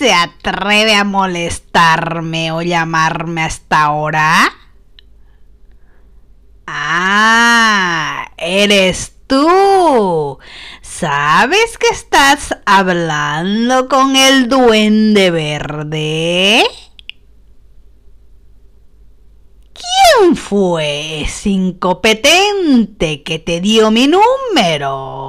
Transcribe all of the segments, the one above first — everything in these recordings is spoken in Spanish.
se atreve a molestarme o llamarme hasta ahora? Ah, eres tú. ¿Sabes que estás hablando con el duende verde? ¿Quién fue ese incompetente que te dio mi número?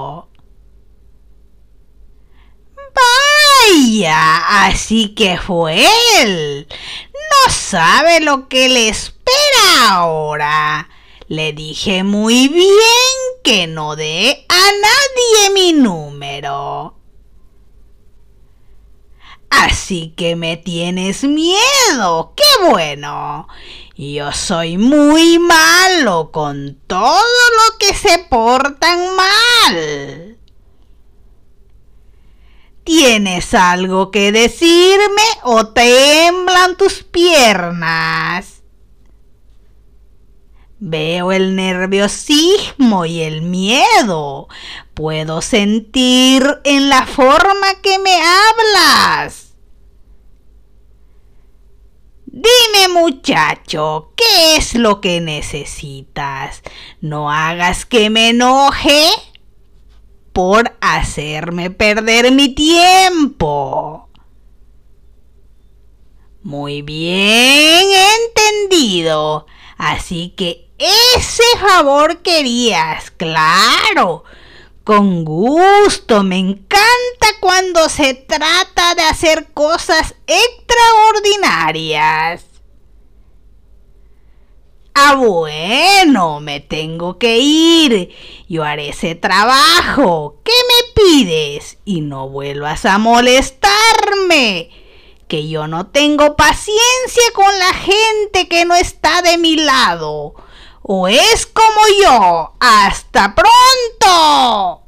Ya, así que fue él. No sabe lo que le espera ahora. Le dije muy bien que no dé a nadie mi número. Así que me tienes miedo. ¡Qué bueno! Yo soy muy malo con todo lo que se portan mal. ¿Tienes algo que decirme o temblan tus piernas? Veo el nerviosismo y el miedo. Puedo sentir en la forma que me hablas. Dime muchacho, ¿qué es lo que necesitas? No hagas que me enoje por hacerme perder mi tiempo. Muy bien entendido. Así que ese favor querías, claro. Con gusto, me encanta cuando se trata de hacer cosas extraordinarias bueno, me tengo que ir. Yo haré ese trabajo. ¿Qué me pides? Y no vuelvas a molestarme. Que yo no tengo paciencia con la gente que no está de mi lado. O es como yo. ¡Hasta pronto!